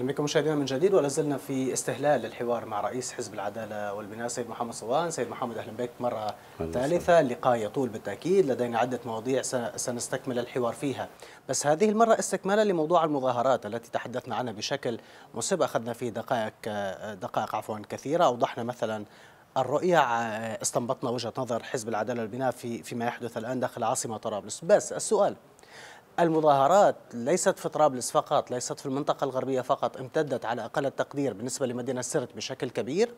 اهلا بكم مشاهدينا من جديد ولا زلنا في استهلال الحوار مع رئيس حزب العداله والبناء سيد محمد صوان، سيد محمد اهلا بك مره ثالثه، اللقاء يطول بالتاكيد، لدينا عده مواضيع سنستكمل الحوار فيها، بس هذه المره استكمالا لموضوع المظاهرات التي تحدثنا عنها بشكل مسبق، اخذنا فيه دقائق دقائق عفوا كثيره، اوضحنا مثلا الرؤية استنبطنا وجهة نظر حزب العدالة والبناء في فيما يحدث الآن داخل عاصمة طرابلس بس السؤال المظاهرات ليست في طرابلس فقط ليست في المنطقة الغربية فقط امتدت على أقل التقدير بالنسبة لمدينة سرت بشكل كبير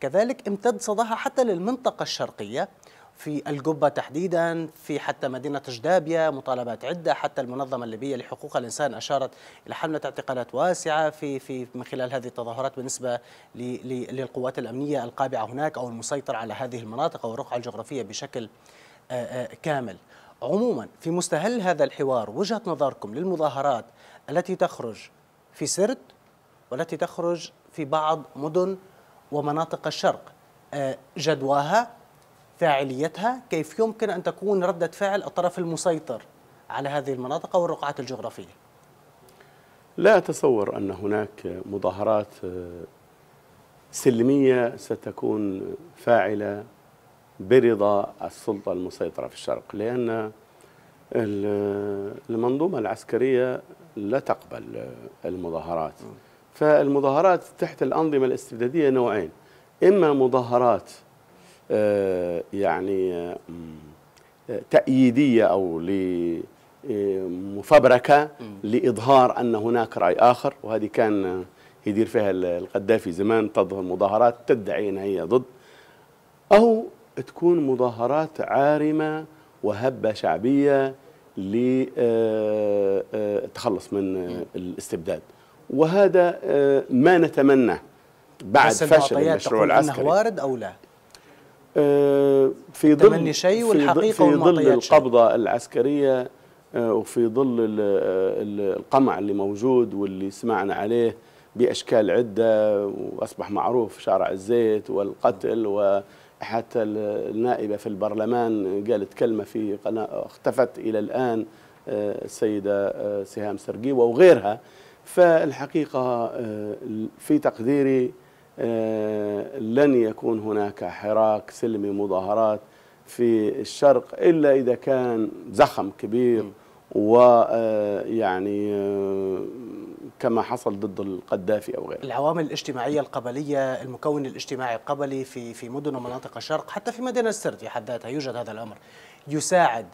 كذلك امتد صداها حتى للمنطقة الشرقية في القبة تحديدا في حتى مدينة جدابيا مطالبات عدة حتى المنظمة الليبية لحقوق الإنسان أشارت إلى حملة اعتقالات واسعة في في من خلال هذه التظاهرات بالنسبة للقوات الأمنية القابعة هناك أو المسيطرة على هذه المناطق أو الرقعة الجغرافية بشكل كامل عموما في مستهل هذا الحوار وجهة نظركم للمظاهرات التي تخرج في سرت والتي تخرج في بعض مدن ومناطق الشرق آه، جدواها فاعليتها كيف يمكن أن تكون ردة فعل الطرف المسيطر على هذه المناطق والرقعة الجغرافية لا أتصور أن هناك مظاهرات آه، سلمية ستكون فاعلة برضا السلطة المسيطرة في الشرق لأن المنظومة العسكرية لا تقبل المظاهرات فالمظاهرات تحت الأنظمة الاستبدادية نوعين إما مظاهرات آه، يعني آه، تأييدية أو آه، مفبركة لإظهار أن هناك رأي آخر وهذه كان يدير فيها القذافي زمان تظهر مظاهرات تدعي أن هي ضد أو تكون مظاهرات عارمة وهبة شعبية للتخلص آه، آه، من آه، الاستبداد وهذا ما نتمناه بعد فشل المشروع العسكري إنه وارد أو لا؟ في ظل شيء والحقيقة في ظل القبضة شيء. العسكرية وفي ظل القمع اللي موجود واللي سمعنا عليه بأشكال عدة وأصبح معروف شارع الزيت والقتل و حتى النائبة في البرلمان قالت كلمة في قناة اختفت إلى الآن آه، السيدة آه، سهام سرقي وغيرها فالحقيقة آه، في تقديري لن يكون هناك حراك سلمي مظاهرات في الشرق إلا إذا كان زخم كبير ويعني كما حصل ضد القذافي او غيره. العوامل الاجتماعيه القبليه، المكون الاجتماعي القبلي في في مدن ومناطق الشرق، حتى في مدينه السرد في حد ذاتها يوجد هذا الامر. يساعد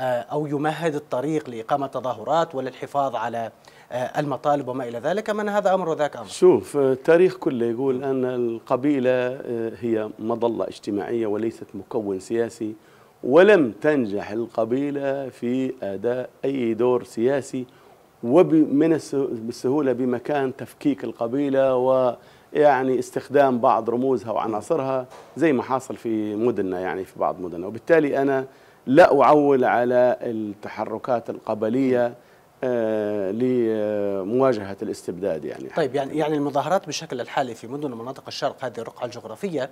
آه، او يمهد الطريق لاقامه تظاهرات وللحفاظ على آه، المطالب وما الى ذلك، من هذا امر وذاك امر. شوف آه، التاريخ كله يقول ان القبيله هي مظله اجتماعيه وليست مكون سياسي. ولم تنجح القبيله في اداء اي دور سياسي ومن بالسهولة بمكان تفكيك القبيلة ويعني استخدام بعض رموزها وعناصرها زي ما حاصل في مدننا يعني في بعض مدننا وبالتالي أنا لا أعول على التحركات القبلية آه لمواجهة الاستبداد يعني طيب يعني يعني المظاهرات بشكل الحالي في مدن ومناطق الشرق هذه الرقعة الجغرافية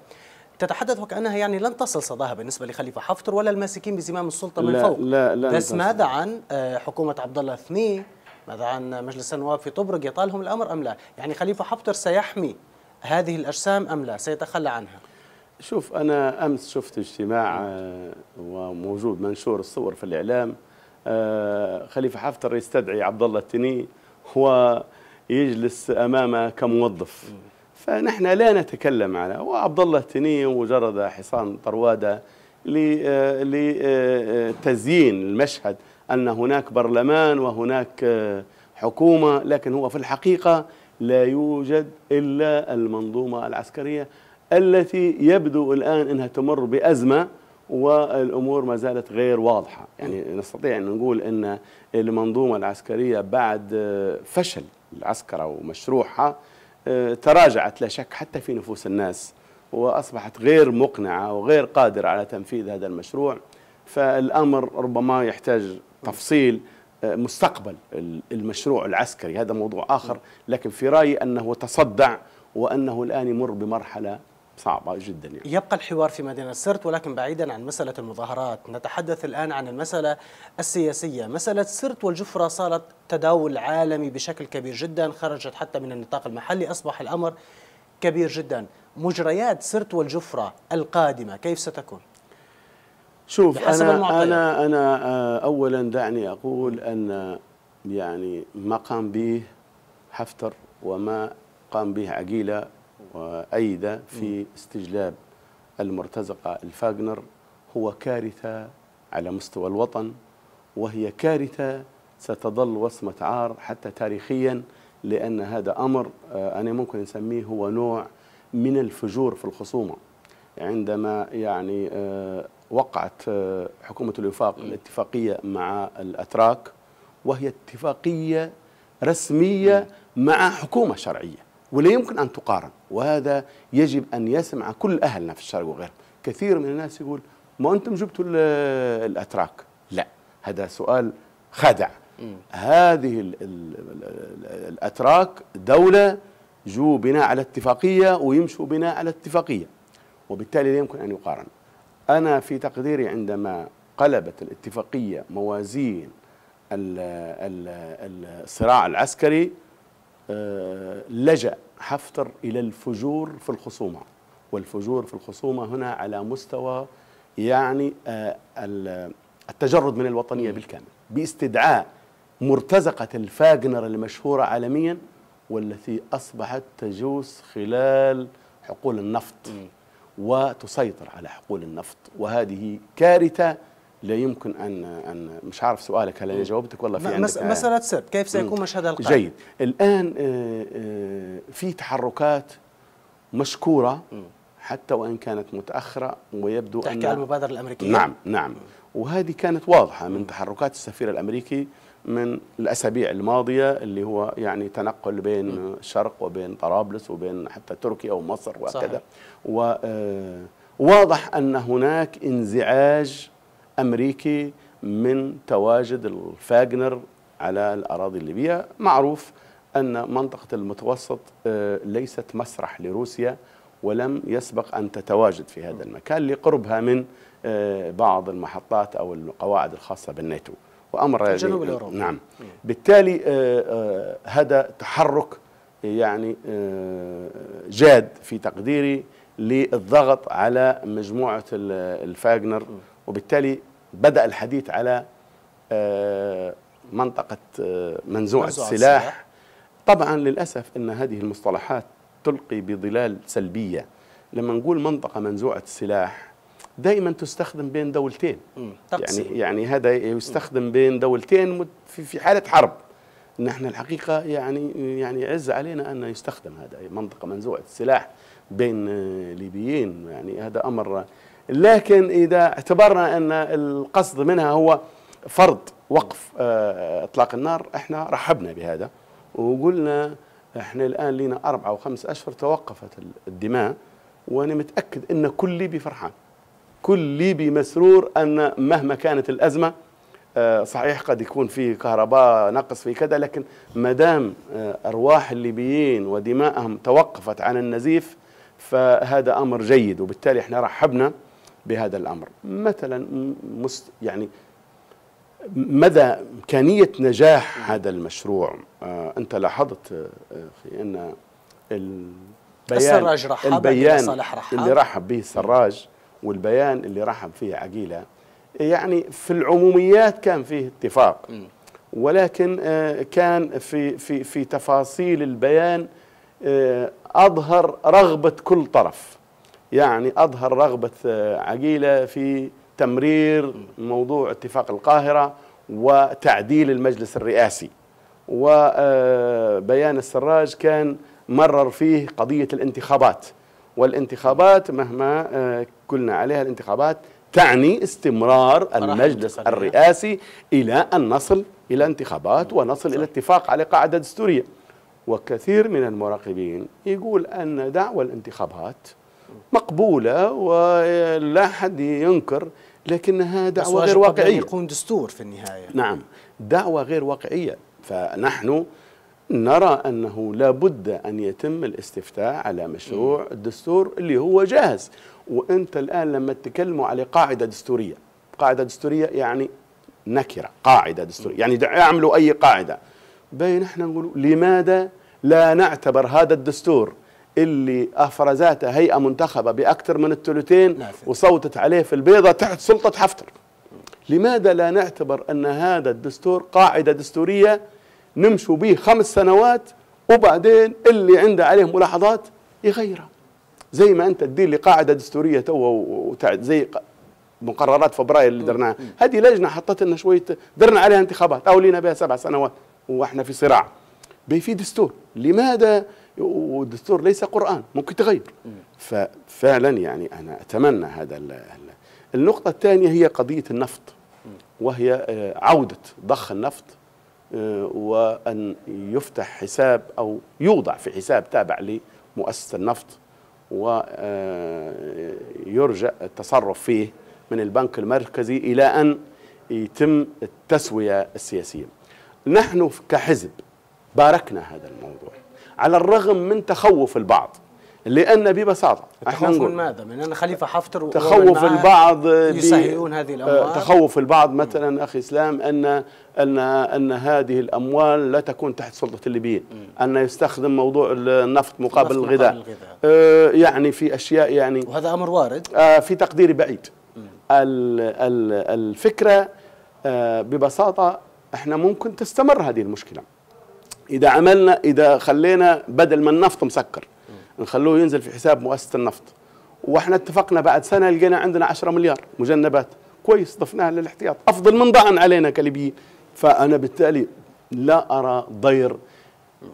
تتحدث وكأنها يعني لن تصل صداها بالنسبة لخليفة حفتر ولا الماسكين بزمام السلطة من لا فوق لا لا بس ماذا عن آه، حكومة عبد الله الثني ماذا عن مجلس النواب في طبرق يطالهم الأمر أم لا يعني خليفة حفتر سيحمي هذه الأجسام أم لا سيتخلى عنها شوف أنا أمس شفت اجتماع آه، وموجود منشور الصور في الإعلام آه، خليفة حفتر يستدعي عبد الله التني ويجلس أمامه كموظف فنحن لا نتكلم على وعبد الله التني مجرد حصان طروادة لتزيين آه، المشهد أن هناك برلمان وهناك آه، حكومة لكن هو في الحقيقة لا يوجد إلا المنظومة العسكرية التي يبدو الآن أنها تمر بأزمة والأمور ما زالت غير واضحة يعني نستطيع أن نقول أن المنظومة العسكرية بعد آه، فشل العسكرة ومشروعها آه، تراجعت لا شك حتى في نفوس الناس وأصبحت غير مقنعة وغير قادرة على تنفيذ هذا المشروع فالأمر ربما يحتاج تفصيل آه، مستقبل المشروع العسكري هذا موضوع آخر لكن في رأيي أنه تصدع وأنه الآن يمر بمرحلة صعبة جدا يعني. يبقى الحوار في مدينة سرت ولكن بعيدا عن مسألة المظاهرات نتحدث الآن عن المسألة السياسية مسألة سرت والجفرة صارت تداول عالمي بشكل كبير جدا خرجت حتى من النطاق المحلي أصبح الأمر كبير جدا مجريات سرت والجفرة القادمة كيف ستكون؟ شوف أنا, أنا أنا آه، أولا دعني أقول أن يعني ما قام به حفتر وما قام به عقيلة وأيدة في استجلاب المرتزقة الفاغنر هو كارثة على مستوى الوطن وهي كارثة ستظل وصمة عار حتى تاريخيا لأن هذا أمر آه، أنا ممكن نسميه هو نوع من الفجور في الخصومة عندما يعني آه، وقعت آه، حكومة الوفاق إيه. الاتفاقية مع الأتراك وهي اتفاقية رسمية إيه. مع حكومة شرعية ولا يمكن أن تقارن وهذا يجب أن يسمع كل أهلنا في الشرق وغيره كثير من الناس يقول ما أنتم جبتوا الأتراك لا هذا سؤال خدع إيه. هذه الـ الـ الـ الأتراك دولة جو بناء على اتفاقية ويمشوا بناء على اتفاقية وبالتالي لا يمكن أن يقارن أنا في تقديري عندما قلبت الاتفاقية موازين الصراع العسكري آه، لجأ حفتر إلى الفجور في الخصومة والفجور في الخصومة هنا على مستوى يعني آه، التجرد من الوطنية بالكامل باستدعاء مرتزقة الفاغنر المشهورة عالميا والتي أصبحت تجوس خلال حقول النفط وتسيطر على حقول النفط وهذه كارثه لا يمكن ان ان مش عارف سؤالك هل انا جاوبتك والله في عندك مساله آه. سر كيف سيكون مشهد القاعده؟ جيد الان آه، آه، في تحركات مشكوره حتى وان كانت متاخره ويبدو تحكي أن المبادره الامريكيه نعم نعم وهذه كانت واضحه من تحركات السفير الامريكي من الأسابيع الماضية اللي هو يعني تنقل بين الشرق وبين طرابلس وبين حتى تركيا ومصر وكذا وواضح آه، أن هناك انزعاج أمريكي من تواجد الفاجنر على الأراضي الليبية معروف أن منطقة المتوسط آه، ليست مسرح لروسيا ولم يسبق أن تتواجد في هذا المكان لقربها من آه، بعض المحطات أو القواعد الخاصة بالناتو وامر الجنوب الاوروبي نعم بالتالي آه، آه، هذا تحرك آه، يعني جاد في تقديري للضغط على مجموعه الفاغنر وبالتالي بدا الحديث على منطقه منزوعه السلاح طبعا للاسف ان هذه المصطلحات تلقي بظلال سلبيه لما نقول منطقه منزوعه السلاح دائما تستخدم بين دولتين تقسيم. يعني يعني هذا يستخدم بين دولتين في حاله حرب نحن الحقيقه يعني يعني يعز علينا ان يستخدم هذا منطقه منزوعه السلاح بين آه، ليبيين يعني هذا امر لكن اذا اعتبرنا ان القصد منها هو فرض وقف آه، اطلاق النار احنا رحبنا بهذا وقلنا احنا الان لنا اربع او خمس اشهر توقفت الدماء وانا متاكد ان كل ليبي فرحان كل ليبي مسرور أن مهما كانت الأزمة آه، صحيح قد يكون في كهرباء نقص في كذا لكن ما دام آه، أرواح الليبيين ودمائهم توقفت عن النزيف فهذا أمر جيد وبالتالي احنا رحبنا بهذا الأمر مثلا مست يعني مدى إمكانية نجاح هذا المشروع آه، أنت لاحظت في أن البيان السراج رحب البيان اللي رحب به السراج والبيان اللي رحب فيه عقيلة يعني في العموميات كان فيه اتفاق ولكن آه، كان في في في تفاصيل البيان آه، اظهر رغبه كل طرف يعني اظهر رغبه آه، عقيله في تمرير موضوع اتفاق القاهره وتعديل المجلس الرئاسي وبيان السراج كان مرر فيه قضيه الانتخابات والانتخابات مهما آه، قلنا عليها الانتخابات تعني استمرار المجلس الرئاسي إلى أن نصل إلى انتخابات ونصل إلى اتفاق على قاعدة دستورية وكثير من المراقبين يقول أن دعوة الانتخابات مقبولة ولا حد ينكر لكنها دعوة غير واقعية يكون دستور في النهاية نعم دعوة غير واقعية فنحن نرى أنه لابد أن يتم الاستفتاء على مشروع الدستور اللي هو جاهز وأنت الآن لما تتكلموا على قاعدة دستورية قاعدة دستورية يعني نكرة قاعدة دستورية يعني اعملوا أي قاعدة باين احنا نقول لماذا لا نعتبر هذا الدستور اللي أفرزاته هيئة منتخبة بأكثر من الثلثين وصوتت عليه في البيضة تحت سلطة حفتر لماذا لا نعتبر أن هذا الدستور قاعدة دستورية نمشوا به خمس سنوات وبعدين اللي عنده عليه ملاحظات يغيرها زي ما انت تدير لي قاعده دستوريه تو زي مقررات فبراير اللي درناها هذه لجنه حطت لنا شويه درنا عليها انتخابات او لينا بها سبع سنوات واحنا في صراع في دستور لماذا والدستور ليس قران ممكن تغير ففعلا يعني انا اتمنى هذا النقطه الثانيه هي قضيه النفط وهي آه، عوده ضخ النفط آه، وأن يفتح حساب أو يوضع في حساب تابع لمؤسسة النفط ويرجع آه، التصرف فيه من البنك المركزي إلى أن يتم التسوية السياسية نحن كحزب باركنا هذا الموضوع على الرغم من تخوف البعض لان ببساطه احنا نقول من ماذا؟ من ان خليفه حفتر تخوف البعض يسهلون هذه آه، الاموال تخوف البعض مثلا اخي اسلام ان ان ان هذه الاموال لا تكون تحت سلطه الليبيين ان يستخدم موضوع النفط مقابل الغذاء, مقابل الغذاء. آه يعني في اشياء يعني وهذا امر وارد آه في تقديري بعيد الـ الـ الفكره آه ببساطه احنا ممكن تستمر هذه المشكله اذا عملنا اذا خلينا بدل ما النفط مسكر نخلوه ينزل في حساب مؤسسه النفط واحنا اتفقنا بعد سنه لقينا عندنا 10 مليار مجنبات كويس ضفناها للاحتياط افضل من ضعن علينا كليبيين فانا بالتالي لا ارى ضير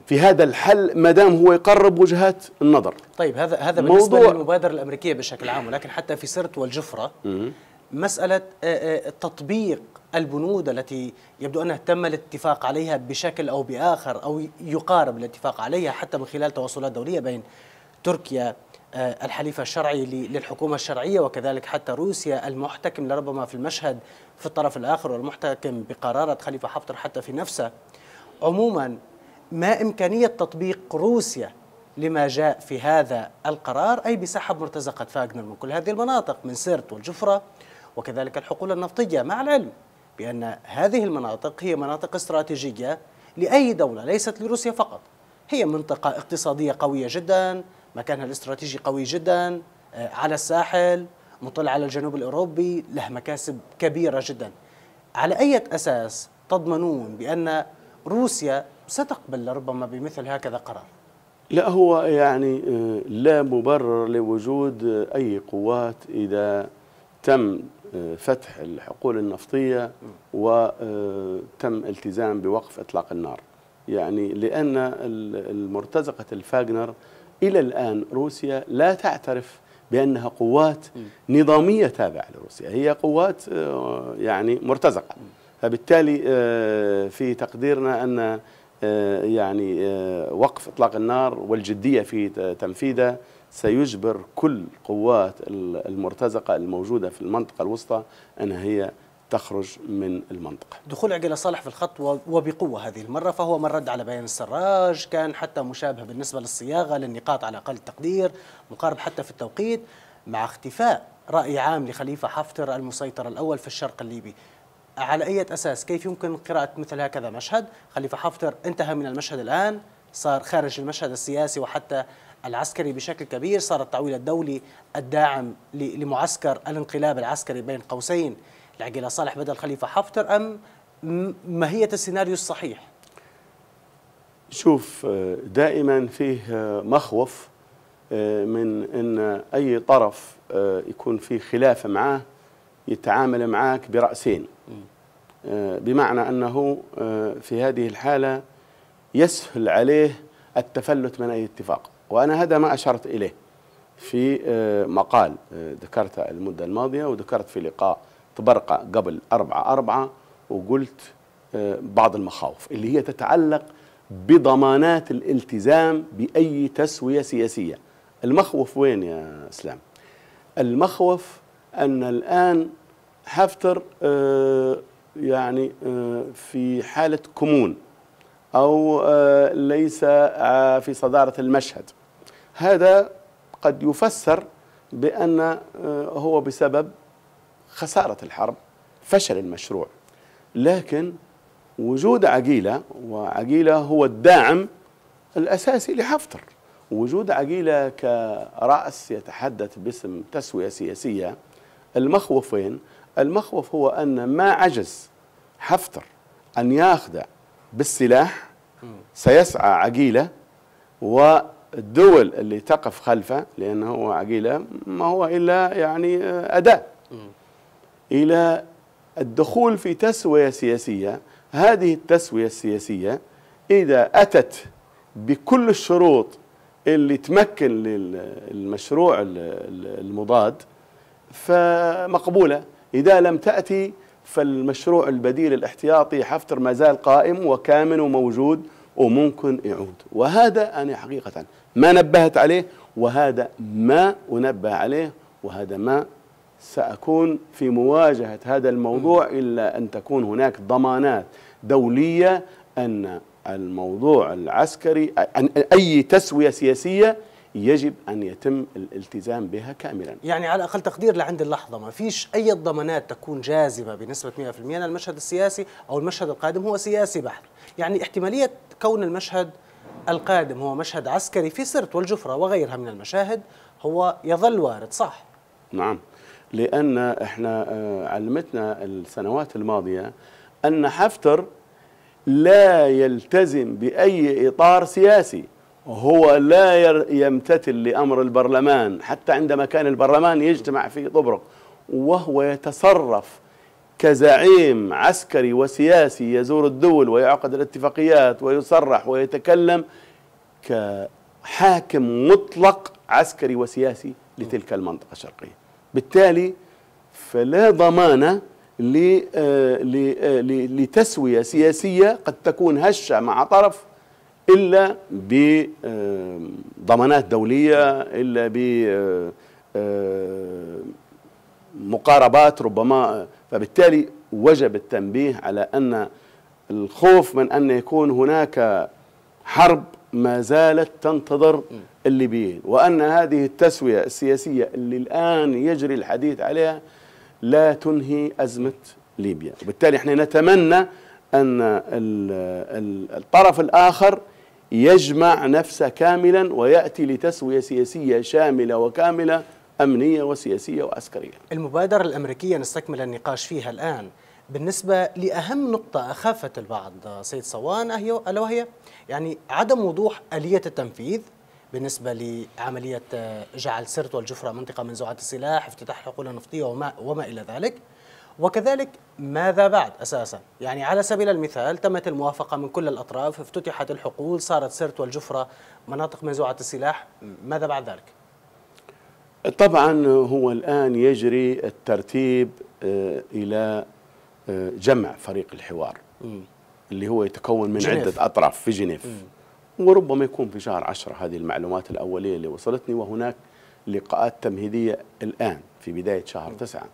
في هذا الحل ما دام هو يقرب وجهات النظر طيب هذا هذا بالنسبه للمبادره الامريكيه بشكل عام ولكن حتى في سرت والجفره مساله آه، آه، تطبيق البنود التي يبدو انها تم الاتفاق عليها بشكل او باخر او يقارب الاتفاق عليها حتى من خلال تواصلات دوليه بين تركيا آه، الحليف الشرعي للحكومة الشرعية وكذلك حتى روسيا المحتكم لربما في المشهد في الطرف الآخر والمحتكم بقرارة خليفة حفتر حتى في نفسه عموما ما إمكانية تطبيق روسيا لما جاء في هذا القرار أي بسحب مرتزقة فاغنر من كل هذه المناطق من سرت والجفرة وكذلك الحقول النفطية مع العلم بأن هذه المناطق هي مناطق استراتيجية لأي دولة ليست لروسيا فقط هي منطقة اقتصادية قوية جداً مكانها الاستراتيجي قوي جدا آه، على الساحل مطل على الجنوب الأوروبي له مكاسب كبيرة جدا على أي أساس تضمنون بأن روسيا ستقبل ربما بمثل هكذا قرار لا هو يعني آه، لا مبرر لوجود أي قوات إذا تم آه، فتح الحقول النفطية وتم التزام بوقف إطلاق النار يعني لأن المرتزقة الفاغنر إلى الآن روسيا لا تعترف بأنها قوات نظامية تابعة لروسيا هي قوات آه، يعني مرتزقة فبالتالي آه، في تقديرنا أن آه، يعني وقف إطلاق النار والجدية في تنفيذه سيجبر كل قوات المرتزقة الموجودة في المنطقة الوسطى أن هي تخرج من المنطقة دخول عقيلة صالح في الخط وبقوة هذه المرة فهو من رد على بيان السراج كان حتى مشابه بالنسبة للصياغة للنقاط على أقل تقدير مقارب حتى في التوقيت مع اختفاء رأي عام لخليفة حفتر المسيطر الأول في الشرق الليبي على أي أساس كيف يمكن قراءة مثل هكذا مشهد خليفة حفتر انتهى من المشهد الآن صار خارج المشهد السياسي وحتى العسكري بشكل كبير صار التعويل الدولي الداعم لمعسكر الانقلاب العسكري بين قوسين العقيلة صالح بدل خليفة حفتر أم ما هي السيناريو الصحيح؟ شوف آه، دائما فيه آه، مخوف آه، من أن أي طرف يكون في خلاف معاه يتعامل معك برأسين بمعنى أنه في هذه الحالة يسهل عليه التفلت من أي اتفاق وأنا هذا ما أشرت إليه في مقال ذكرته المدة الماضية وذكرت في لقاء تبرقع قبل أربعة أربعة وقلت آه، بعض المخاوف اللي هي تتعلق بضمانات الالتزام بأي تسوية سياسية المخوف وين يا اسلام المخوف ان الان حفتر آه، يعني آه، في حاله كمون او ليس في صداره المشهد هذا قد يفسر بان هو بسبب خسارة الحرب فشل المشروع لكن وجود عقيلة وعقيلة هو الداعم الأساسي لحفتر وجود عقيلة كرأس يتحدث باسم تسوية سياسية المخوفين المخوف هو أن ما عجز حفتر أن ياخذ بالسلاح سيسعى عقيلة والدول اللي تقف خلفه لأنه هو عقيلة ما هو إلا يعني آه، أداة إلى الدخول في تسوية سياسية هذه التسوية السياسية إذا أتت بكل الشروط اللي تمكن للمشروع المضاد فمقبولة إذا لم تأتي فالمشروع البديل الاحتياطي حفتر ما زال قائم وكامن وموجود وممكن يعود وهذا أنا حقيقة ما نبهت عليه وهذا ما أنبه عليه وهذا ما سأكون في مواجهة هذا الموضوع إلا أن تكون هناك ضمانات دولية أن الموضوع العسكري أن أي تسوية سياسية يجب أن يتم الالتزام بها كاملا يعني على أقل تقدير لعند اللحظة ما فيش أي ضمانات تكون جاذبة بنسبة 100% أن المشهد السياسي أو المشهد القادم هو سياسي بحت يعني احتمالية كون المشهد القادم هو مشهد عسكري في سرت والجفرة وغيرها من المشاهد هو يظل وارد صح؟ نعم لأن إحنا آه، علمتنا السنوات الماضية أن حفتر لا يلتزم بأي إطار سياسي هو لا يمتثل لأمر البرلمان حتى عندما كان البرلمان يجتمع في طبرق وهو يتصرف كزعيم عسكري وسياسي يزور الدول ويعقد الاتفاقيات ويصرح ويتكلم كحاكم مطلق عسكري وسياسي لتلك المنطقة الشرقية بالتالي فلا ضمانه آه، آه، لتسوية سياسية قد تكون هشة مع طرف إلا بضمانات آه، دولية إلا بمقاربات ربما فبالتالي وجب التنبيه على أن الخوف من أن يكون هناك حرب ما زالت تنتظر الليبيين وأن هذه التسوية السياسية اللي الآن يجري الحديث عليها لا تنهي أزمة ليبيا وبالتالي احنا نتمنى أن الطرف الآخر يجمع نفسه كاملا ويأتي لتسوية سياسية شاملة وكاملة أمنية وسياسية وعسكرية المبادرة الأمريكية نستكمل النقاش فيها الآن بالنسبة لأهم نقطة أخافت البعض سيد صوان ألا وهي يعني عدم وضوح آلية التنفيذ بالنسبة لعملية آه، جعل سرت والجفرة منطقة منزوعه السلاح افتتاح حقول نفطية وما, وما إلى ذلك وكذلك ماذا بعد أساسا يعني على سبيل المثال تمت الموافقة من كل الأطراف افتتحت الحقول صارت سرت والجفرة مناطق منزوعة السلاح ماذا بعد ذلك طبعا هو الآن يجري الترتيب آه، إلى آه، جمع فريق الحوار اللي هو يتكون من جنيف. عدة أطراف في جنيف م. وربما يكون في شهر عشرة هذه المعلومات الأولية اللي وصلتني وهناك لقاءات تمهيدية الآن في بداية شهر تسعة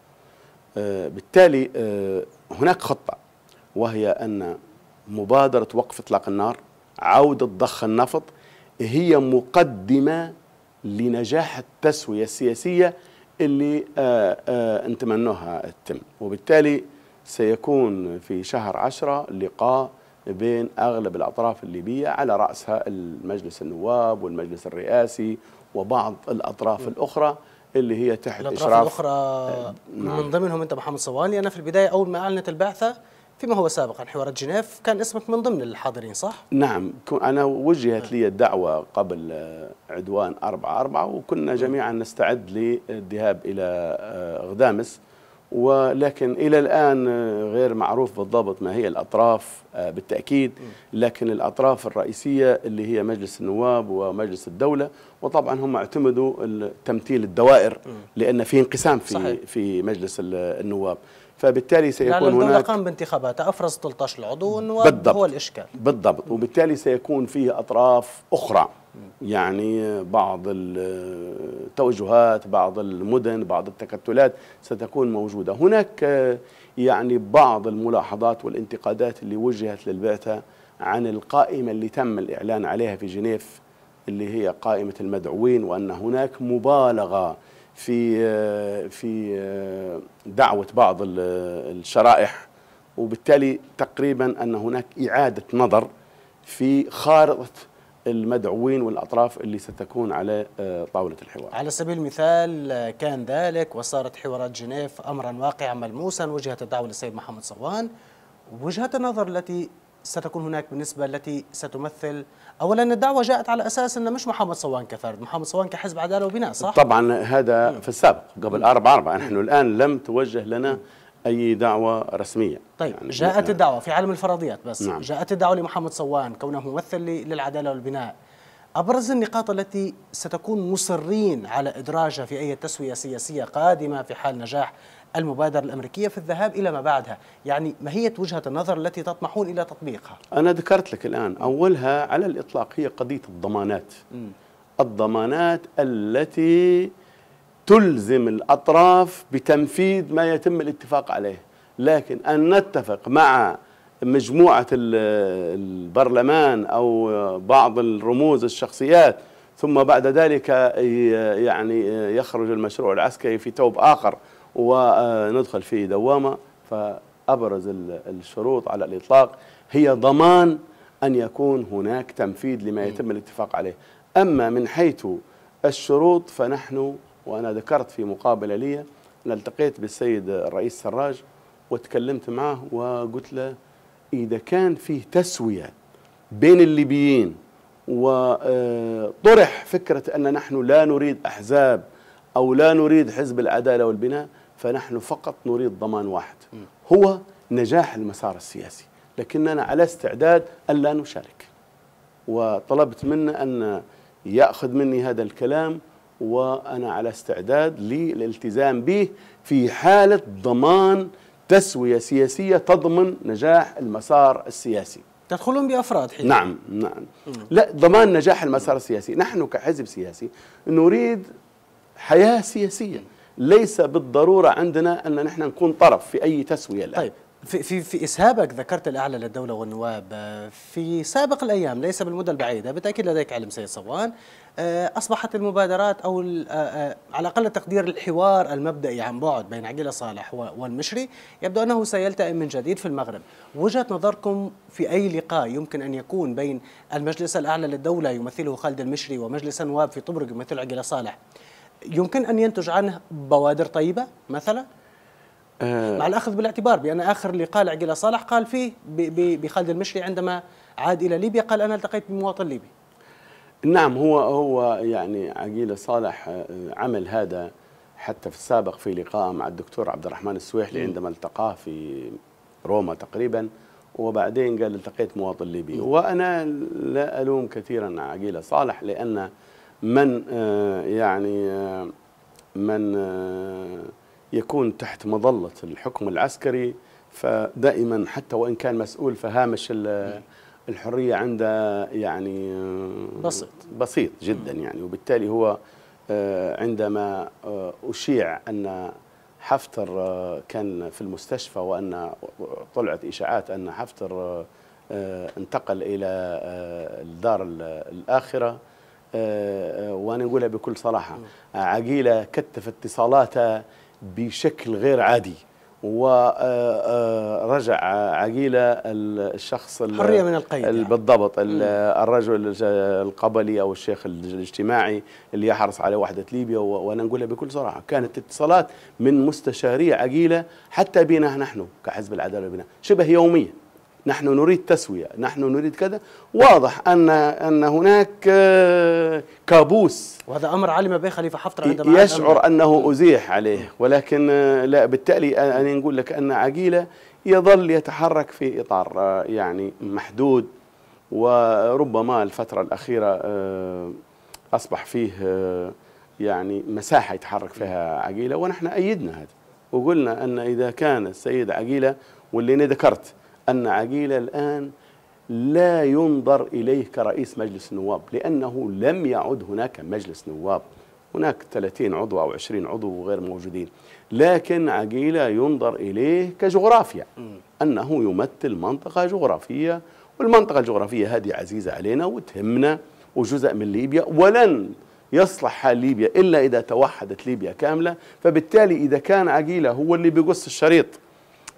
آه، بالتالي آه، هناك خطة وهي أن مبادرة وقف إطلاق النار عودة ضخ النفط هي مقدمة لنجاح التسوية السياسية اللي آه، نتمنوها تتم وبالتالي سيكون في شهر عشرة لقاء بين أغلب الأطراف الليبية على رأسها المجلس النواب والمجلس الرئاسي وبعض الأطراف م. الأخرى اللي هي تحت الأطراف إشراف الأخرى آه، نعم. من ضمنهم أنت محمد صواني أنا في البداية أول ما أعلنت البعثة فيما هو سابق عن حوارات جنيف كان اسمك من ضمن الحاضرين صح؟ نعم أنا وجهت آه. لي الدعوة قبل آه، عدوان 4 4 وكنا جميعا نستعد للذهاب إلى غدامس ولكن إلى الآن غير معروف بالضبط ما هي الأطراف آه، بالتأكيد لكن الأطراف الرئيسية اللي هي مجلس النواب ومجلس الدولة وطبعا هم اعتمدوا تمثيل الدوائر لأن في انقسام في, صحيح. في مجلس النواب فبالتالي سيكون يعني لأن قام بانتخابات افرز 13 عضو وهو هو الاشكال بالضبط وبالتالي سيكون فيه اطراف اخرى يعني بعض التوجهات بعض المدن بعض التكتلات ستكون موجوده هناك يعني بعض الملاحظات والانتقادات اللي وجهت للبعثه عن القائمه اللي تم الاعلان عليها في جنيف اللي هي قائمه المدعوين وان هناك مبالغه في آه، في آه، دعوه بعض الشرائح وبالتالي تقريبا ان هناك اعاده نظر في خارطه المدعوين والاطراف اللي ستكون على آه، طاوله الحوار. على سبيل المثال كان ذلك وصارت حوارات جنيف امرا واقعا ملموسا وجهه الدعوه للسيد محمد صوان وجهه النظر التي ستكون هناك بالنسبة التي ستمثل أولا الدعوة جاءت على أساس أن مش محمد صوان كفرد محمد صوان كحزب عدالة وبناء صح؟ طبعا هذا في السابق قبل أربع أربع نحن الآن لم توجه لنا اي دعوه رسميه طيب يعني جاءت الدعوه في عالم الفرضيات بس نعم. جاءت الدعوه لمحمد صوان كونه ممثل للعداله والبناء ابرز النقاط التي ستكون مصرين على ادراجها في اي تسويه سياسيه قادمه في حال نجاح المبادرة الأمريكية في الذهاب إلى ما بعدها يعني ما هي وجهة النظر التي تطمحون إلى تطبيقها أنا ذكرت لك الآن أولها على الإطلاق هي قضية الضمانات م. الضمانات التي تلزم الأطراف بتنفيذ ما يتم الاتفاق عليه لكن أن نتفق مع مجموعة البرلمان أو بعض الرموز الشخصيات ثم بعد ذلك يعني يخرج المشروع العسكري في توب آخر وندخل في دوامة فأبرز الشروط على الإطلاق هي ضمان أن يكون هناك تنفيذ لما يتم الاتفاق عليه أما من حيث الشروط فنحن وأنا ذكرت في مقابلة لي أنا التقيت بالسيد الرئيس سراج وتكلمت معه وقلت له إذا كان فيه تسوية بين الليبيين وطرح آه، فكرة أن نحن لا نريد أحزاب أو لا نريد حزب العدالة والبناء فنحن فقط نريد ضمان واحد هو نجاح المسار السياسي لكننا على استعداد ألا نشارك وطلبت منه أن يأخذ مني هذا الكلام وأنا على استعداد للالتزام به في حالة ضمان تسوية سياسية تضمن نجاح المسار السياسي تدخلون بأفراد حين نعم نعم لا ضمان نجاح المسار السياسي نحن كحزب سياسي نريد حياة سياسية ليس بالضرورة عندنا أن نحن نكون طرف في أي تسوية الآن طيب في في في اسهابك ذكرت الاعلى للدوله والنواب آه، في سابق الايام ليس بالمده البعيده بالتاكيد لديك علم سيد صوان آه، اصبحت المبادرات او آه، على اقل تقدير الحوار المبدئي عن بعد بين عقيله صالح والمشري يبدو انه سيلتئم من جديد في المغرب وجهه نظركم في اي لقاء يمكن ان يكون بين المجلس الاعلى للدوله يمثله خالد المشري ومجلس النواب في طبرق يمثله عقيله صالح يمكن أن ينتج عنه بوادر طيبة مثلا آه. مع الأخذ بالاعتبار بأن آخر لقاء لعقيلة صالح قال فيه بخالد المشري عندما عاد إلى ليبيا قال أنا التقيت بمواطن ليبي نعم هو هو يعني عقيلة صالح آه، عمل هذا حتى في السابق في لقاء مع الدكتور عبد الرحمن السويحلي عندما التقاه في روما تقريبا وبعدين قال التقيت مواطن ليبي وانا لا الوم كثيرا عقيله صالح لان من آه، يعني آه، من آه، يكون تحت مظلة الحكم العسكري فدائما حتى وإن كان مسؤول فهامش الحرية عنده يعني بسيط بسيط جدا يعني وبالتالي هو عندما أشيع أن حفتر كان في المستشفى وأن طلعت إشاعات أن حفتر انتقل إلى الدار الآخرة وانا اقولها بكل صراحه عقيله كتف اتصالاته بشكل غير عادي ورجع آه، آه، عقيله الشخص حريه من القيد يعني. بالضبط الرجل القبلي او الشيخ الاجتماعي اللي يحرص على وحده ليبيا وانا اقولها بكل صراحه كانت اتصالات من مستشاري عقيله حتى بنا نحن كحزب العداله بنا شبه يوميه نحن نريد تسوية نحن نريد كذا واضح أن أن هناك آه، كابوس وهذا أمر علم به خليفة حفتر عندما يشعر أنه أزيح عليه ولكن آه، لا بالتالي أنا نقول لك أن عقيلة يظل يتحرك في إطار آه، يعني محدود وربما الفترة الأخيرة أصبح فيه يعني مساحة يتحرك فيها عقيلة ونحن أيدنا هذا وقلنا أن إذا كان السيد عقيلة واللي أنا ذكرت أن عقيل الآن لا ينظر إليه كرئيس مجلس النواب لأنه لم يعد هناك مجلس نواب هناك 30 عضو أو 20 عضو غير موجودين لكن عقيلة ينظر إليه كجغرافيا أنه يمثل منطقة جغرافية والمنطقة الجغرافية هذه عزيزة علينا وتهمنا وجزء من ليبيا ولن يصلح حال ليبيا إلا إذا توحدت ليبيا كاملة فبالتالي إذا كان عقيلة هو اللي بيقص الشريط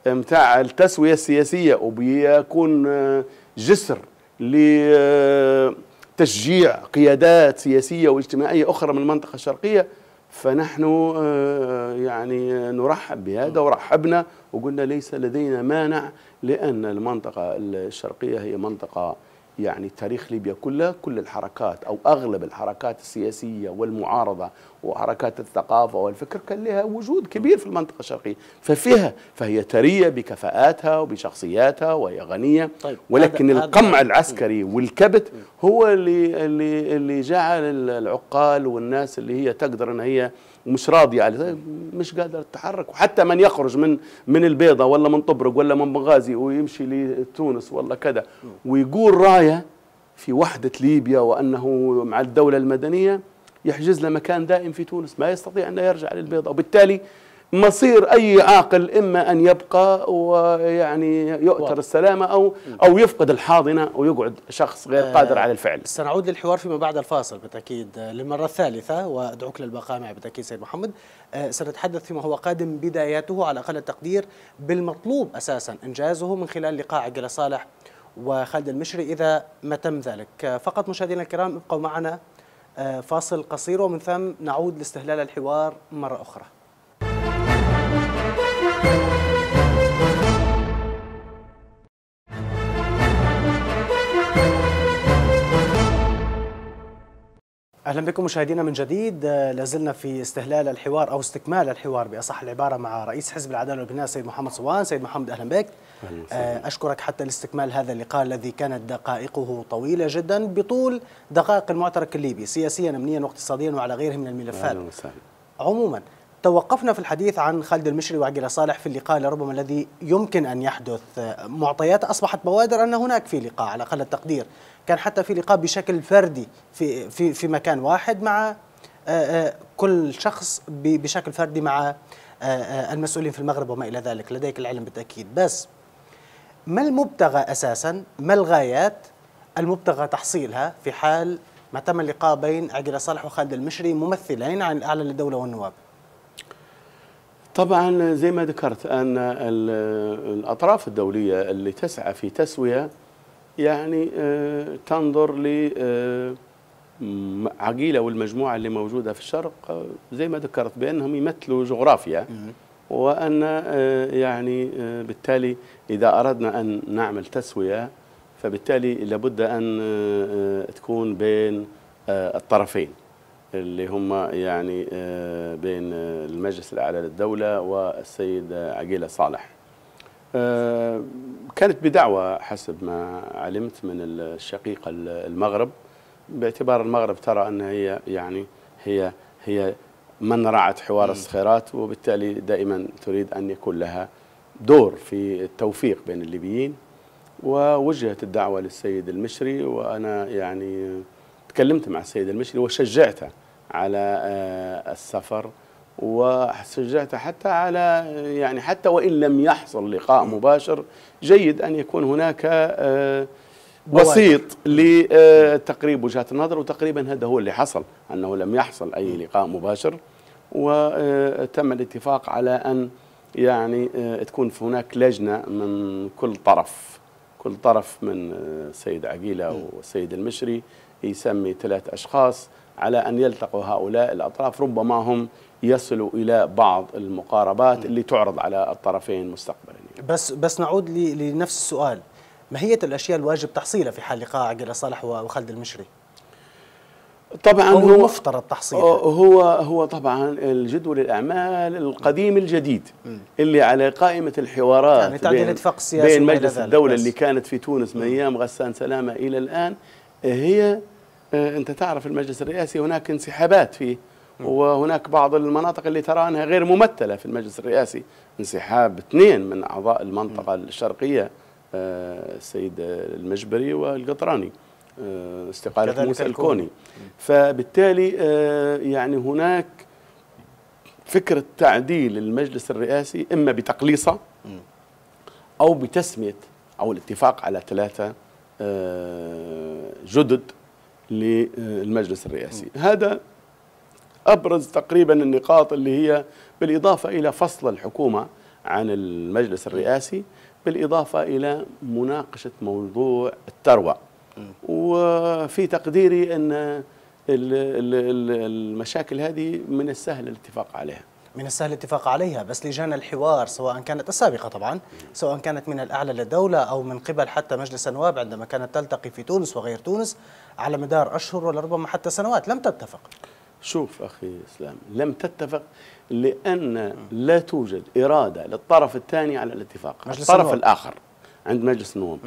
متاع التسوية السياسية وبيكون آه، جسر لتشجيع آه، قيادات سياسية واجتماعية أخرى من المنطقة الشرقية فنحن آه، يعني نرحب بهذا ورحبنا وقلنا ليس لدينا مانع لأن المنطقة الشرقية هي منطقة يعني تاريخ ليبيا كلها كل الحركات أو أغلب الحركات السياسية والمعارضة وحركات الثقافة والفكر كان لها وجود كبير في المنطقة الشرقية ففيها فهي ثرية بكفاءاتها وبشخصياتها وهي غنية طيب ولكن هذا القمع هذا العسكري والكبت هو اللي, اللي, اللي جعل العقال والناس اللي هي تقدر أن هي ومش راضي عليه يعني، مش قادر تتحرك وحتى من يخرج من من البيضه ولا من طبرق ولا من بنغازي ويمشي لتونس ولا كذا ويقول رايه في وحده ليبيا وانه مع الدوله المدنيه يحجز له مكان دائم في تونس ما يستطيع أن يرجع للبيضة وبالتالي مصير أي عاقل إما أن يبقى ويعني يؤثر السلامة أو أو يفقد الحاضنة ويقعد شخص غير آه، قادر على الفعل سنعود للحوار فيما بعد الفاصل بالتأكيد آه، للمرة الثالثة وأدعوك للبقاء معي بالتأكيد سيد محمد آه، سنتحدث فيما هو قادم بداياته على أقل التقدير بالمطلوب أساسا إنجازه من خلال لقاء عقلة صالح وخالد المشري إذا ما تم ذلك فقط مشاهدينا الكرام ابقوا معنا فاصل قصير ومن ثم نعود لاستهلال الحوار مرة أخرى اهلا بكم مشاهدينا من جديد آه، لازلنا في استهلال الحوار او استكمال الحوار باصح العباره مع رئيس حزب العداله والبناء سيد محمد صوان سيد محمد اهلا بك أهلا آه، اشكرك حتى لاستكمال هذا اللقاء الذي كانت دقائقه طويله جدا بطول دقائق المعترك الليبي سياسيا امنيا واقتصاديا وعلى غيره من الملفات أهلا وسهلا. عموما توقفنا في الحديث عن خالد المشري وعقيل صالح في اللقاء لربما الذي يمكن ان يحدث آه، معطيات اصبحت بوادر ان هناك في لقاء على اقل التقدير كان حتى في لقاء بشكل فردي في في في مكان واحد مع آه، آه، كل شخص بشكل فردي مع آه، المسؤولين في المغرب وما الى ذلك لديك العلم بالتاكيد بس ما المبتغى اساسا ما الغايات المبتغى تحصيلها في حال ما تم اللقاء بين عقيل صالح وخالد المشري ممثلين عن الاعلى للدوله والنواب طبعا زي ما ذكرت أن الأطراف الدولية اللي تسعى في تسوية يعني آه، تنظر ل آه، عقيلة والمجموعة اللي موجودة في الشرق آه، زي ما ذكرت بأنهم يمثلوا جغرافيا وأن يعني بالتالي إذا أردنا أن نعمل تسوية فبالتالي لابد أن تكون بين الطرفين اللي هم يعني بين المجلس الأعلى للدولة والسيد عقيلة صالح آه، كانت بدعوة حسب ما علمت من الشقيقة المغرب باعتبار المغرب ترى أن هي يعني هي هي من رعت حوار الصخيرات وبالتالي دائما تريد أن يكون لها دور في التوفيق بين الليبيين ووجهت الدعوة للسيد المشري وأنا يعني تكلمت مع السيد المشري وشجعته على آه، السفر وشجعت حتى على يعني حتى وان لم يحصل لقاء مباشر جيد ان يكون هناك آه، وسيط لتقريب آه، وجهات النظر وتقريبا هذا هو اللي حصل انه لم يحصل اي لقاء مباشر وتم آه، الاتفاق على ان يعني تكون هناك لجنه من كل طرف كل طرف من السيد عقيله والسيد المشري يسمي ثلاث اشخاص على ان يلتقوا هؤلاء الاطراف ربما هم يصلوا الى بعض المقاربات اللي تعرض على الطرفين مستقبلا بس بس نعود لنفس السؤال هي الاشياء الواجب تحصيلها في حال لقاء عقل صالح وخالد المشري طبعا هو مفترض تحصيلها هو هو طبعا الجدول الاعمال القديم الجديد م. اللي على قائمه الحوارات يعني تعديل اتفاق بين مجلس الدوله بس. اللي كانت في تونس من ايام غسان سلامه الى الان هي آه، انت تعرف المجلس الرئاسي هناك انسحابات فيه وهناك بعض المناطق اللي ترى أنها غير ممثلة في المجلس الرئاسي انسحاب اثنين من أعضاء المنطقة الشرقية آه، السيد المجبري والقطراني آه، استقالة موسى الكوني فبالتالي آه، يعني هناك فكرة تعديل المجلس الرئاسي إما بتقليصة أو بتسمية أو الاتفاق على ثلاثة جدد للمجلس الرئاسي هذا أبرز تقريبا النقاط اللي هي بالإضافة إلى فصل الحكومة عن المجلس الرئاسي بالإضافة إلى مناقشة موضوع الثروة وفي تقديري أن المشاكل هذه من السهل الاتفاق عليها من السهل الاتفاق عليها بس لجان الحوار سواء كانت السابقة طبعا سواء كانت من الأعلى للدولة أو من قبل حتى مجلس النواب عندما كانت تلتقي في تونس وغير تونس على مدار أشهر ولربما حتى سنوات لم تتفق شوف أخي إسلام لم تتفق لأن لا توجد إرادة للطرف الثاني على الاتفاق الطرف النوم. الآخر عند مجلس النوم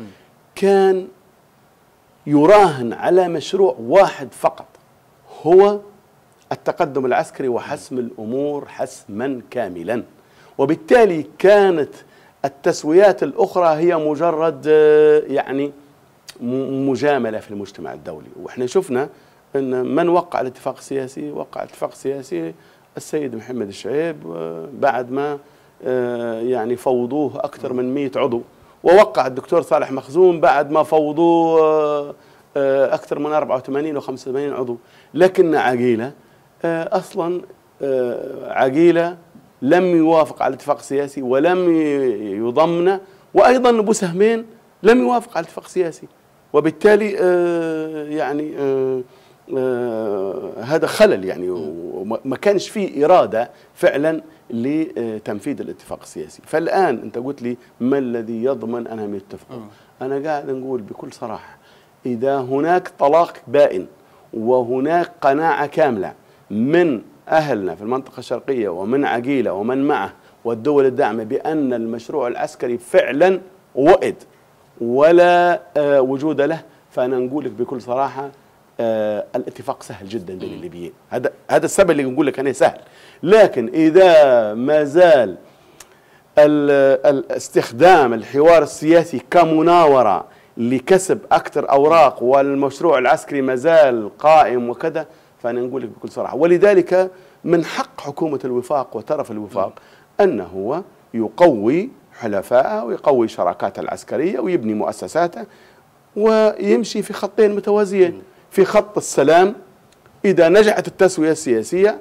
كان يراهن على مشروع واحد فقط هو التقدم العسكري وحسم الأمور حسما كاملا وبالتالي كانت التسويات الأخرى هي مجرد آه، يعني مجاملة في المجتمع الدولي وإحنا شفنا ان من وقع الاتفاق السياسي وقع الاتفاق السياسي السيد محمد الشعيب آه، بعد ما آه، يعني فوضوه اكثر من 100 عضو ووقع الدكتور صالح مخزوم بعد ما فوضوه آه، اكثر من 84 و 85 عضو لكن عقيله اصلا عقيله لم يوافق على الاتفاق السياسي ولم يضمن وايضا ابو سهمين لم يوافق على الاتفاق السياسي وبالتالي يعني آه، هذا خلل يعني وما كانش فيه إرادة فعلا لتنفيذ الاتفاق السياسي فالآن أنت قلت لي ما الذي يضمن أنهم يتفقوا أنا قاعد نقول بكل صراحة إذا هناك طلاق بائن وهناك قناعة كاملة من أهلنا في المنطقة الشرقية ومن عقيلة ومن معه والدول الداعمة بأن المشروع العسكري فعلا وئد ولا آه، وجود له فأنا نقول لك بكل صراحة آه الاتفاق سهل جدا بين الليبيين هذا هذا السبب اللي نقول لك انا سهل لكن اذا ما زال الاستخدام الحوار السياسي كمناوره لكسب اكثر اوراق والمشروع العسكري ما زال قائم وكذا فانا نقول لك بكل صراحه ولذلك من حق حكومه الوفاق وطرف الوفاق ان هو يقوي حلفائه ويقوي شراكاته العسكريه ويبني مؤسساته ويمشي في خطين متوازيين في خط السلام إذا نجحت التسوية السياسية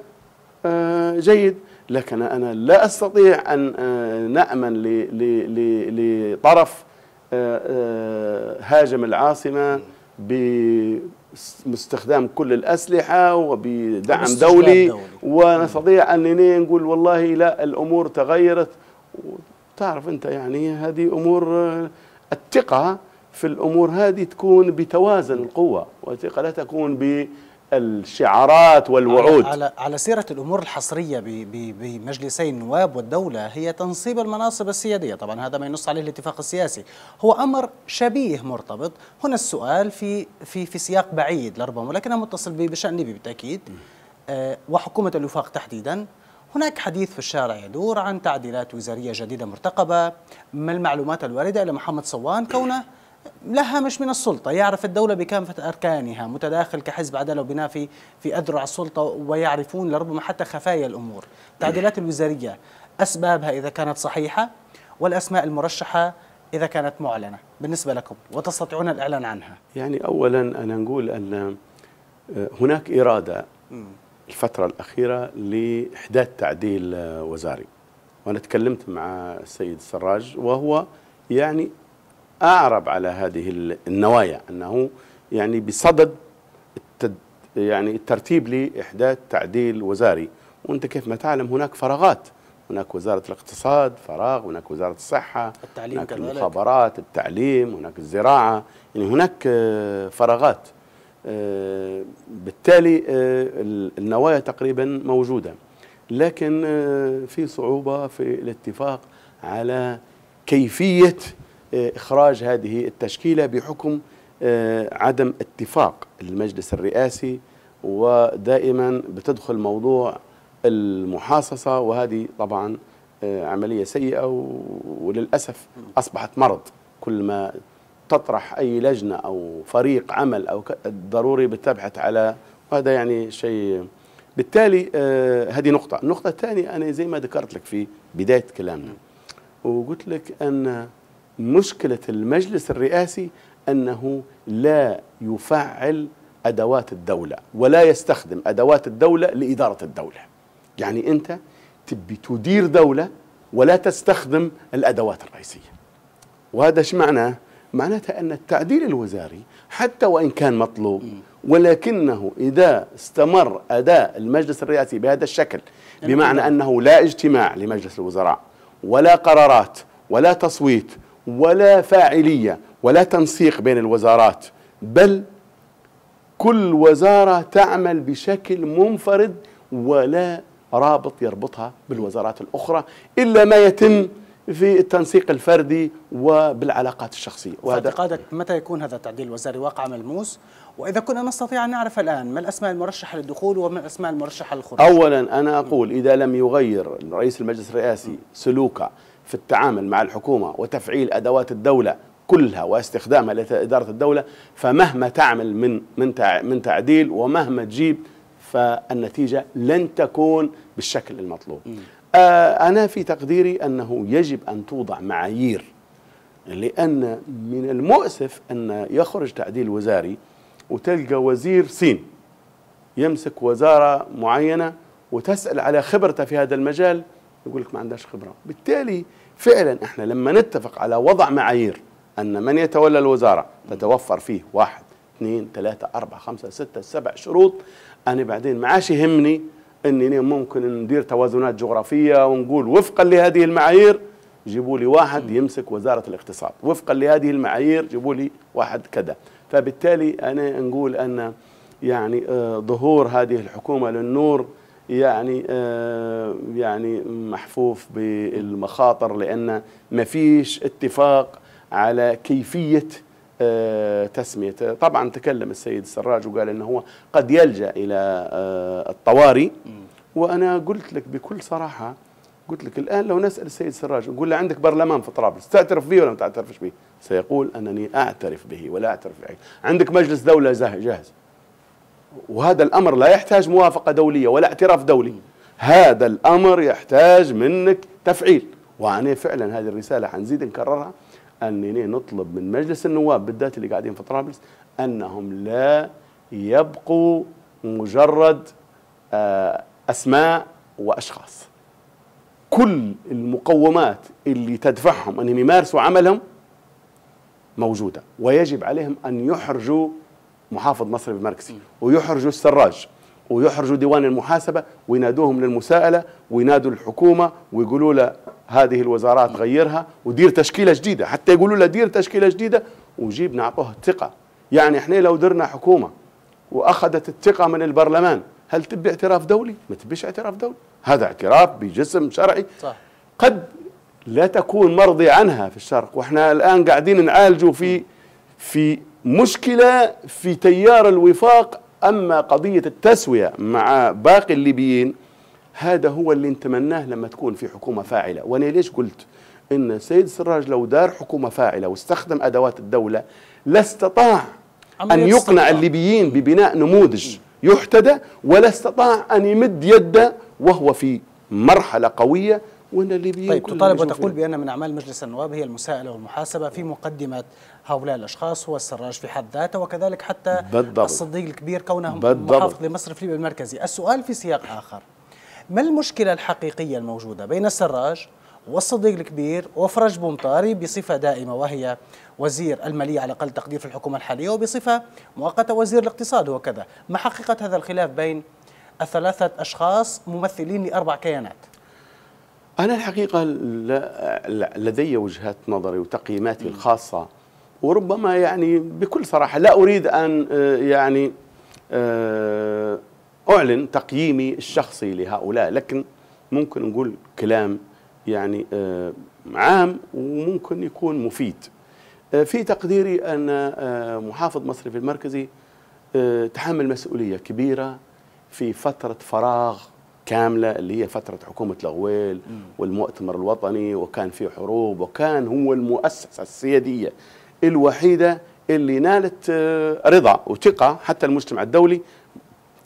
آه، جيد لكن أنا لا أستطيع أن آه، نأمن لطرف آه، هاجم العاصمة باستخدام كل الأسلحة وبدعم دولي, ونستطيع أن نقول والله لا الأمور تغيرت تعرف أنت يعني هذه أمور الثقة في الأمور هذه تكون بتوازن القوة والثقة لا تكون بالشعارات والوعود على, على, على سيرة الأمور الحصرية بمجلسي النواب والدولة هي تنصيب المناصب السيادية طبعا هذا ما ينص عليه الاتفاق السياسي هو أمر شبيه مرتبط هنا السؤال في, في, في سياق بعيد لربما ولكنه متصل بشأن ليبي بالتأكيد آه، وحكومة الوفاق تحديدا هناك حديث في الشارع يدور عن تعديلات وزارية جديدة مرتقبة ما المعلومات الواردة إلى محمد صوان كونه لها مش من السلطة يعرف الدولة بكافة أركانها متداخل كحزب عدالة وبناء في في أذرع السلطة ويعرفون لربما حتى خفايا الأمور التعديلات الوزارية أسبابها إذا كانت صحيحة والأسماء المرشحة إذا كانت معلنة بالنسبة لكم وتستطيعون الإعلان عنها يعني أولا أنا نقول أن آه، هناك إرادة الفترة الأخيرة لإحداث تعديل آه، وزاري وأنا تكلمت مع السيد السراج وهو يعني أعرب على هذه النوايا أنه يعني بصدد يعني الترتيب لإحداث تعديل وزاري وأنت كيف ما تعلم هناك فراغات هناك وزارة الاقتصاد فراغ هناك وزارة الصحة التعليم هناك كذلك. المخابرات التعليم هناك الزراعة يعني هناك آه، فراغات آه، بالتالي آه، النوايا تقريبا موجودة لكن في صعوبة في الاتفاق على كيفية إخراج هذه التشكيلة بحكم آه، عدم اتفاق المجلس الرئاسي ودائما بتدخل موضوع المحاصصة وهذه طبعا آه، عملية سيئة وللأسف أصبحت مرض كل ما تطرح أي لجنة أو فريق عمل أو ضروري بتبحث على وهذا يعني شيء بالتالي آه، هذه نقطة النقطة الثانية أنا زي ما ذكرت لك في بداية كلامنا وقلت لك أن مشكلة المجلس الرئاسي أنه لا يفعل أدوات الدولة ولا يستخدم أدوات الدولة لإدارة الدولة يعني أنت تبي تدير دولة ولا تستخدم الأدوات الرئيسية وهذا ايش معناه؟ معناته أن التعديل الوزاري حتى وإن كان مطلوب ولكنه إذا استمر أداء المجلس الرئاسي بهذا الشكل بمعنى أنه لا اجتماع لمجلس الوزراء ولا قرارات ولا تصويت ولا فاعلية ولا تنسيق بين الوزارات بل كل وزارة تعمل بشكل منفرد ولا رابط يربطها بالوزارات الأخرى إلا ما يتم في التنسيق الفردي وبالعلاقات الشخصية فاعتقادك متى يكون هذا التعديل الوزاري واقع ملموس وإذا كنا نستطيع أن نعرف الآن ما الأسماء المرشحة للدخول وما الأسماء المرشحة للخروج أولا أنا أقول إذا لم يغير رئيس المجلس الرئاسي سلوكه في التعامل مع الحكومة وتفعيل أدوات الدولة كلها واستخدامها لإدارة الدولة فمهما تعمل من من من تعديل ومهما تجيب فالنتيجة لن تكون بالشكل المطلوب آه، أنا في تقديري أنه يجب أن توضع معايير لأن من المؤسف أن يخرج تعديل وزاري وتلقى وزير سين يمسك وزارة معينة وتسأل على خبرته في هذا المجال يقول لك ما عندهاش خبرة بالتالي فعلا احنا لما نتفق على وضع معايير أن من يتولى الوزارة تتوفر فيه واحد اثنين ثلاثة أربعة خمسة ستة سبع شروط أنا بعدين ما عادش يهمني اني ممكن ندير توازنات جغرافية ونقول وفقا لهذه المعايير جيبوا لي واحد يمسك وزارة الاقتصاد وفقا لهذه المعايير جيبوا لي واحد كذا فبالتالي أنا نقول أن يعني آه، ظهور هذه الحكومة للنور يعني آه، يعني محفوف بالمخاطر لأن ما فيش اتفاق على كيفية آه، تسميته طبعا تكلم السيد السراج وقال أنه هو قد يلجأ إلى آه، الطواري وأنا قلت لك بكل صراحة قلت لك الآن لو نسأل السيد السراج نقول له عندك برلمان في طرابلس تعترف به ولا ما تعترفش به سيقول أنني أعترف به ولا أعترف به عندك مجلس دولة جاهز وهذا الأمر لا يحتاج موافقة دولية ولا اعتراف دولي هذا الأمر يحتاج منك تفعيل وأنا فعلا هذه الرسالة حنزيد نكررها انني نطلب من مجلس النواب بالذات اللي قاعدين في طرابلس أنهم لا يبقوا مجرد آه، أسماء وأشخاص كل المقومات اللي تدفعهم أنهم يمارسوا عملهم موجودة ويجب عليهم أن يحرجوا محافظ مصر المركزي ويحرجوا السراج ويحرجوا ديوان المحاسبة وينادوهم للمساءلة وينادوا الحكومة ويقولوا له هذه الوزارات غيرها ودير تشكيلة جديدة حتى يقولوا له دير تشكيلة جديدة وجيب نعطوه الثقة يعني احنا لو درنا حكومة وأخذت الثقة من البرلمان هل تبي اعتراف دولي؟ ما تبيش اعتراف دولي هذا اعتراف بجسم شرعي صح. قد لا تكون مرضي عنها في الشرق واحنا الآن قاعدين نعالجه في في مشكلة في تيار الوفاق أما قضية التسوية مع باقي الليبيين هذا هو اللي نتمناه لما تكون في حكومة فاعلة وأنا ليش قلت أن السيد السراج لو دار حكومة فاعلة واستخدم أدوات الدولة لاستطاع استطاع أن يقنع الليبيين ببناء نموذج يحتدى ولا استطاع أن يمد يده وهو في مرحلة قوية وأن الليبيين طيب تطالب وتقول بأن من أعمال مجلس النواب هي المساءلة والمحاسبة في مقدمة هؤلاء الأشخاص هو السراج في حد ذاته وكذلك حتى بالضبط. الصديق الكبير كونه بالضبط. محافظ لمصرف ليبيا المركزي السؤال في سياق آخر ما المشكلة الحقيقية الموجودة بين السراج والصديق الكبير وفرج بومطاري بصفة دائمة وهي وزير المالية على أقل تقدير في الحكومة الحالية وبصفة مؤقتة وزير الاقتصاد وكذا ما حقيقة هذا الخلاف بين الثلاثة أشخاص ممثلين لأربع كيانات أنا الحقيقة لدي وجهات نظري وتقييماتي الخاصة وربما يعني بكل صراحة لا أريد أن آه، يعني آه، أعلن تقييمي الشخصي لهؤلاء لكن ممكن نقول كلام يعني آه، عام وممكن يكون مفيد في تقديري أن محافظ مصرف المركزي تحمل مسؤولية كبيرة في فترة فراغ كاملة اللي هي فترة حكومة الغويل والمؤتمر الوطني وكان في حروب وكان هو المؤسسة السيادية الوحيده اللي نالت آه، رضا وثقه حتى المجتمع الدولي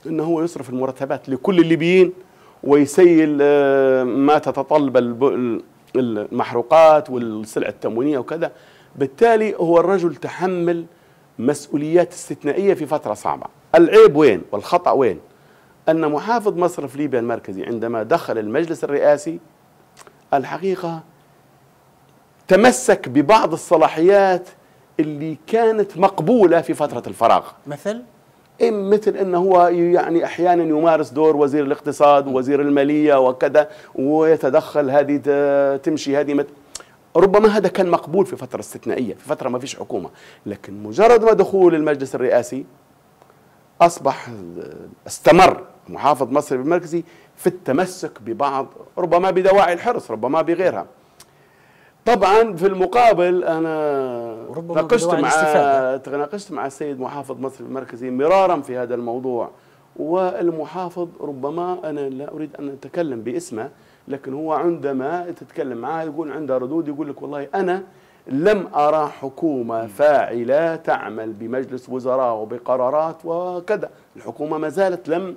انه هو يصرف المرتبات لكل الليبيين ويسيل آه، ما تتطلب المحروقات والسلع التموينيه وكذا بالتالي هو الرجل تحمل مسؤوليات استثنائيه في فتره صعبه العيب وين والخطا وين ان محافظ مصرف ليبيا المركزي عندما دخل المجلس الرئاسي الحقيقه تمسك ببعض الصلاحيات اللي كانت مقبولة في فترة الفراغ مثل؟ مثل انه هو يعني احيانا يمارس دور وزير الاقتصاد ووزير الماليه وكذا ويتدخل هذه تمشي هذه مت... ربما هذا كان مقبول في فتره استثنائيه في فتره ما فيش حكومه لكن مجرد ما دخول المجلس الرئاسي اصبح استمر محافظ مصر المركزي في التمسك ببعض ربما بدواعي الحرص ربما بغيرها طبعا في المقابل انا تناقشت مع تناقشت مع السيد محافظ مصر المركزي مرارا في هذا الموضوع والمحافظ ربما انا لا اريد ان اتكلم باسمه لكن هو عندما تتكلم معاه يقول عنده ردود يقول لك والله انا لم ارى حكومه فاعله تعمل بمجلس وزراء وبقرارات وكذا الحكومه ما زالت لم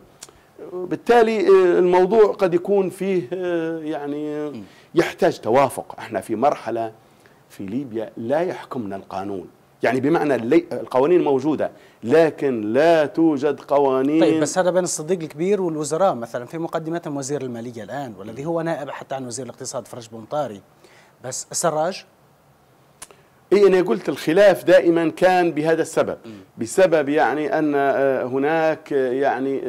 بالتالي آه، الموضوع قد يكون فيه آه، يعني يحتاج توافق احنا في مرحلة في ليبيا لا يحكمنا القانون يعني بمعنى القوانين موجوده لكن لا توجد قوانين طيب بس هذا بين الصديق الكبير والوزراء مثلا في مقدمتهم وزير الماليه الان والذي هو نائب حتى عن وزير الاقتصاد فرج بنطاري بس السراج إيه انا قلت الخلاف دائما كان بهذا السبب بسبب يعني ان آه، هناك آه، يعني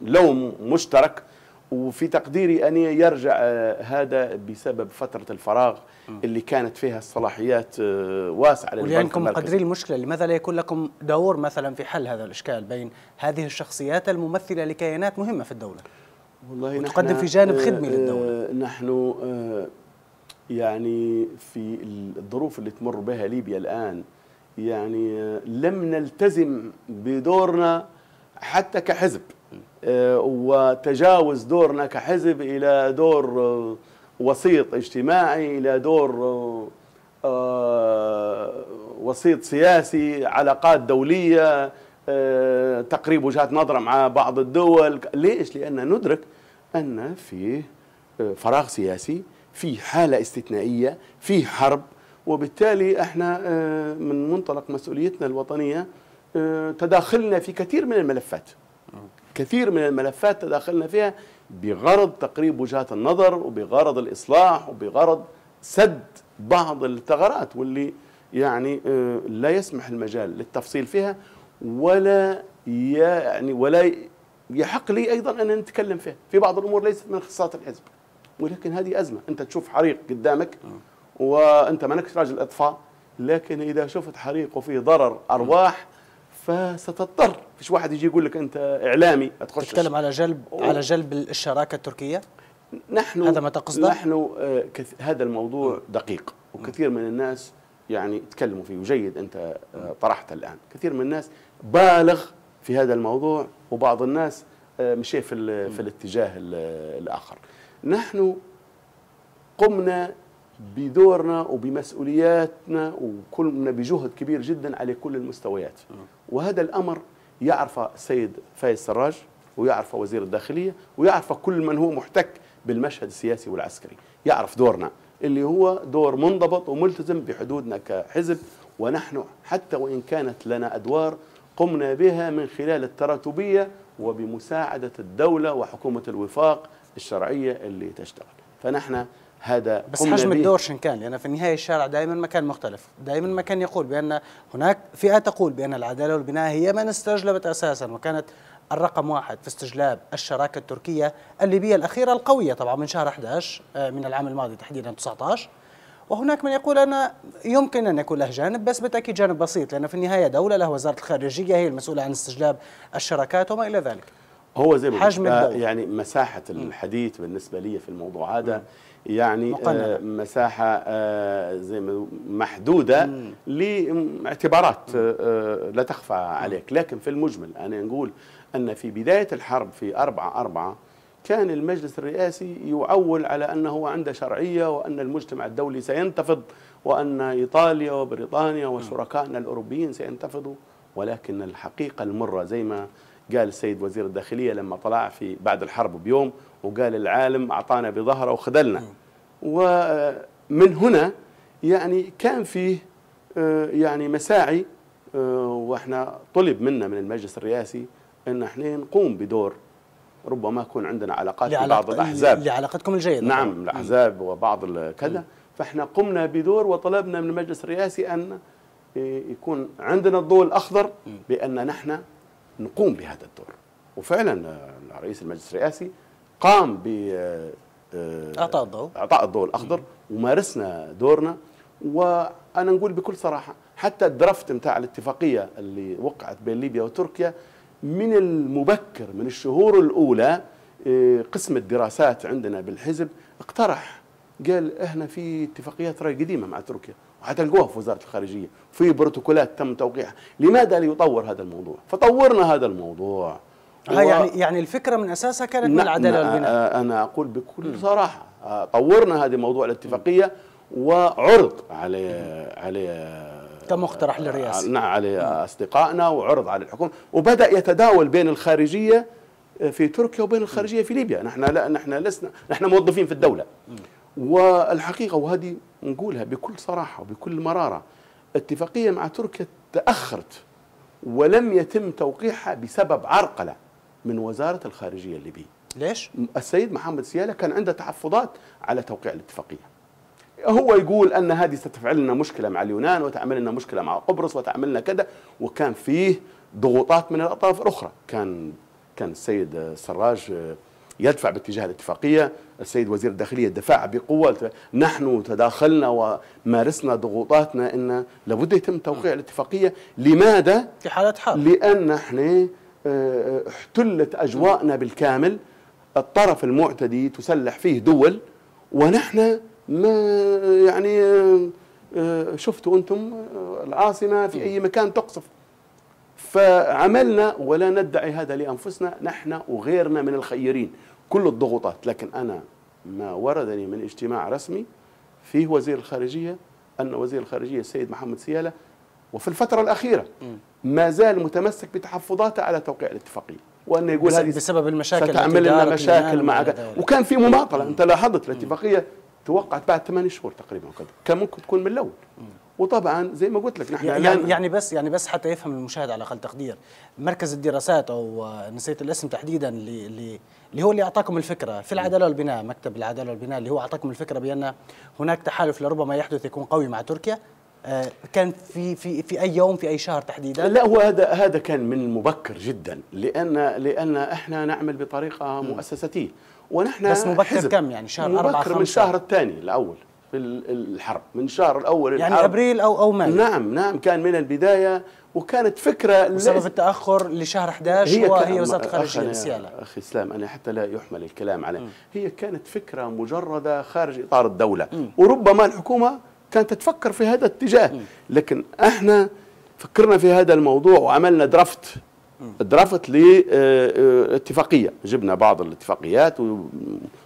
لوم مشترك وفي تقديري أن يرجع آه، هذا بسبب فترة الفراغ اللي كانت فيها الصلاحيات آه، واسعة ولأنكم مقدرين المشكلة لماذا لا يكون لكم دور مثلا في حل هذا الإشكال بين هذه الشخصيات الممثلة لكيانات مهمة في الدولة والله وتقدم في جانب آه، خدمي للدولة نحن يعني في الظروف اللي تمر بها ليبيا الآن يعني لم نلتزم بدورنا حتى كحزب آه، وتجاوز دورنا كحزب إلى دور آه، وسيط اجتماعي إلى دور آه، وسيط سياسي علاقات دولية تقريب وجهات نظرة مع بعض الدول ليش؟ لأن ندرك أن فيه فراغ سياسي في حالة استثنائية في حرب وبالتالي احنا من منطلق مسؤوليتنا الوطنية تداخلنا في كثير من الملفات كثير من الملفات تداخلنا فيها بغرض تقريب وجهات النظر وبغرض الإصلاح وبغرض سد بعض الثغرات واللي يعني آه، لا يسمح المجال للتفصيل فيها ولا يعني ولا يحق لي أيضا أن نتكلم فيها في بعض الأمور ليست من اختصاصات الحزب ولكن هذه أزمة أنت تشوف حريق قدامك آه. وأنت ما نكش راجل إطفاء لكن إذا شفت حريق وفيه ضرر أرواح آه. فستضطر فيش واحد يجي يقول لك انت اعلامي تخش تتكلم على جلب أوه. على جلب الشراكه التركيه نحن هذا ما تقصده نحن آه، كث... هذا الموضوع م. دقيق وكثير من الناس يعني تكلموا فيه وجيد انت آه، طرحته الان كثير من الناس بالغ في هذا الموضوع وبعض الناس آه، مشي في ال... في الاتجاه الاخر نحن قمنا بدورنا وبمسؤولياتنا وكلنا بجهد كبير جدا على كل المستويات وهذا الامر يعرفه السيد فايز سراج ويعرفه وزير الداخليه ويعرفه كل من هو محتك بالمشهد السياسي والعسكري يعرف دورنا اللي هو دور منضبط وملتزم بحدودنا كحزب ونحن حتى وان كانت لنا ادوار قمنا بها من خلال التراتبيه وبمساعده الدوله وحكومه الوفاق الشرعيه اللي تشتغل فنحن هذا بس حجم الدور شن كان لان في النهايه الشارع دائما مكان مختلف، دائما مكان يقول بان هناك فئه تقول بان العداله والبناء هي من استجلبت اساسا وكانت الرقم واحد في استجلاب الشراكه التركيه الليبيه الاخيره القويه طبعا من شهر 11 آه، من العام الماضي تحديدا 19 وهناك من يقول أن يمكن أن يكون له جانب بس بالتأكيد جانب بسيط لأن في النهاية دولة له وزارة الخارجية هي المسؤولة عن استجلاب الشراكات وما إلى ذلك هو زي ما حجم آه، يعني مساحة الحديث بالنسبة لي في الموضوع هذا م. يعني آه، مساحة آه، زي محدودة لاعتبارات آه، لا تخفى عليك لكن في المجمل أنا نقول أن في بداية الحرب في أربعة أربعة كان المجلس الرئاسي يعول على أنه عنده شرعية وأن المجتمع الدولي سينتفض وأن إيطاليا وبريطانيا وشركائنا الأوروبيين سينتفضوا ولكن الحقيقة المرة زي ما قال السيد وزير الداخلية لما طلع في بعد الحرب بيوم وقال العالم أعطانا بظهره وخذلنا ومن هنا يعني كان فيه آه، يعني مساعي آه، واحنا طلب منا من المجلس الرئاسي ان احنا نقوم بدور ربما يكون عندنا علاقات مع الاحزاب لعلاقتكم الجيده نعم الاحزاب وبعض كذا فاحنا قمنا بدور وطلبنا من المجلس الرئاسي ان آه، يكون عندنا الضوء الاخضر بان نحن نقوم بهذا الدور وفعلا رئيس المجلس الرئاسي قام ب آه، اعطاء الضوء اعطاء الضوء الاخضر ومارسنا دورنا وانا نقول بكل صراحه حتى الدرافت نتاع الاتفاقيه اللي وقعت بين ليبيا وتركيا من المبكر من الشهور الاولى آه، قسم الدراسات عندنا بالحزب اقترح قال احنا في اتفاقيات راي قديمه مع تركيا وحتلقوها في وزاره الخارجيه في بروتوكولات تم توقيعها لماذا لا يطور هذا الموضوع فطورنا هذا الموضوع آه يعني يعني الفكره من اساسها كانت من نعم، العداله والبناء انا اقول بكل صراحه طورنا هذا موضوع الاتفاقيه وعرض على على كمقترح للرئاسه آه، نعم على اصدقائنا وعرض على الحكومه وبدا يتداول بين الخارجيه آه، في تركيا وبين الخارجيه في ليبيا نحن لا نحن لسنا نحن موظفين في الدوله والحقيقه وهذه نقولها بكل صراحه وبكل مراره اتفاقيه مع تركيا تاخرت ولم يتم توقيعها بسبب عرقله من وزاره الخارجيه الليبيه ليش؟ السيد محمد سيالة كان عنده تحفظات على توقيع الاتفاقية هو يقول أن هذه ستفعل لنا مشكلة مع اليونان وتعمل لنا مشكلة مع قبرص وتعمل لنا كذا وكان فيه ضغوطات من الأطراف الأخرى كان كان السيد سراج يدفع باتجاه الاتفاقية السيد وزير الداخلية دفع بقوة نحن تداخلنا ومارسنا ضغوطاتنا أن لابد يتم توقيع الاتفاقية لماذا؟ في حالة حرب لأن نحن احتلت أجواءنا بالكامل الطرف المعتدي تسلح فيه دول ونحن ما يعني آه، شفتوا أنتم العاصمة في أي مكان تقصف فعملنا ولا ندعي هذا لأنفسنا نحن وغيرنا من الخيرين كل الضغوطات لكن أنا ما وردني من اجتماع رسمي فيه وزير الخارجية أن وزير الخارجية السيد محمد سيالة وفي الفترة الأخيرة ما زال متمسك بتحفظاته على توقيع الاتفاقية وأنه يقول هذه بسبب المشاكل ستعمل لنا مشاكل مع وكان في مماطلة أنت لاحظت الاتفاقية توقعت بعد ثمان شهور تقريبا وكذا كان ممكن تكون من الأول وطبعا زي ما قلت لك نحن يعني, يعني, يعني بس يعني بس حتى يفهم المشاهد على اقل تقدير مركز الدراسات او آه، نسيت الاسم تحديدا اللي اللي هو اللي اعطاكم الفكره في العداله والبناء مكتب العداله والبناء اللي هو اعطاكم الفكره بان هناك تحالف لربما يحدث يكون قوي مع تركيا آه، كان في في في اي يوم في اي شهر تحديدا؟ لا هو هذا هذا كان من مبكر جدا لان لان احنا نعمل بطريقه مؤسساتيه ونحن بس مبكر حزب كم يعني شهر مبكر أربعة من الشهر الثاني الاول في الحرب من الشهر الاول يعني الحرب يعني ابريل او او مايو نعم نعم كان من البدايه وكانت فكره سبب التاخر لشهر 11 هي وهي وزاره الخارجيه سياله اخي اسلام انا حتى لا يحمل الكلام عليه هي كانت فكره مجرده خارج اطار الدوله م. وربما الحكومه كانت تفكر في هذا الاتجاه لكن احنا فكرنا في هذا الموضوع وعملنا درافت درافت لاتفاقيه آه، آه، جبنا بعض الاتفاقيات